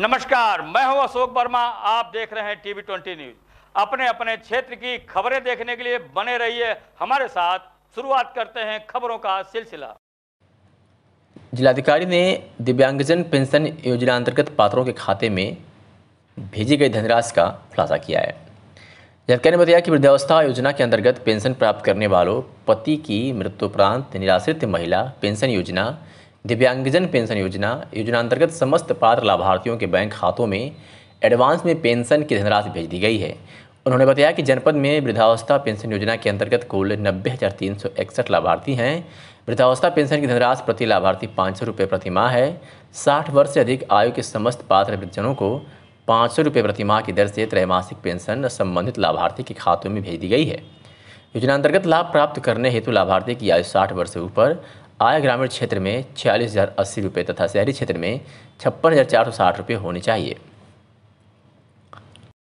नमस्कार मैं हूं अशोक वर्मा आप देख रहे हैं टीवी ट्वेंटी न्यूज अपने अपने क्षेत्र की खबरें देखने के लिए बने रहिए हमारे साथ शुरुआत करते हैं खबरों का सिलसिला जिलाधिकारी ने दिव्यांगजन पेंशन योजना अंतर्गत पात्रों के खाते में भेजी गई धनराशि का खुलासा किया है जानकारी ने बताया कि वृद्धावस्था योजना के अंतर्गत पेंशन प्राप्त करने वालों पति की मृत्युपरांत निराश्रित महिला पेंशन योजना दिव्यांगजन पेंशन योजना योजना अंतर्गत समस्त पात्र लाभार्थियों के बैंक खातों में एडवांस में पेंशन की धनराशि भेज दी गई है उन्होंने बताया कि जनपद में वृद्धावस्था पेंशन योजना के अंतर्गत कुल नब्बे हज़ार तीन सौ इकसठ लाभार्थी हैं वृद्धावस्था पेंशन की धनराशि प्रति लाभार्थी पाँच सौ रुपये प्रति माह है साठ वर्ष से अधिक आयु के समस्त पात्र वृद्धजनों को पाँच सौ रुपये प्रति माह की दर से त्रैमासिक पेंशन संबंधित लाभार्थी के खातों में भेज दी गई है योजना अंतर्गत लाभ प्राप्त करने हेतु लाभार्थी की आयु साठ वर्ष से ऊपर आय ग्रामीण क्षेत्र में छियालीस हज़ार अस्सी रुपये तथा शहरी क्षेत्र में छप्पन हज़ार चार सौ साठ रुपये होने चाहिए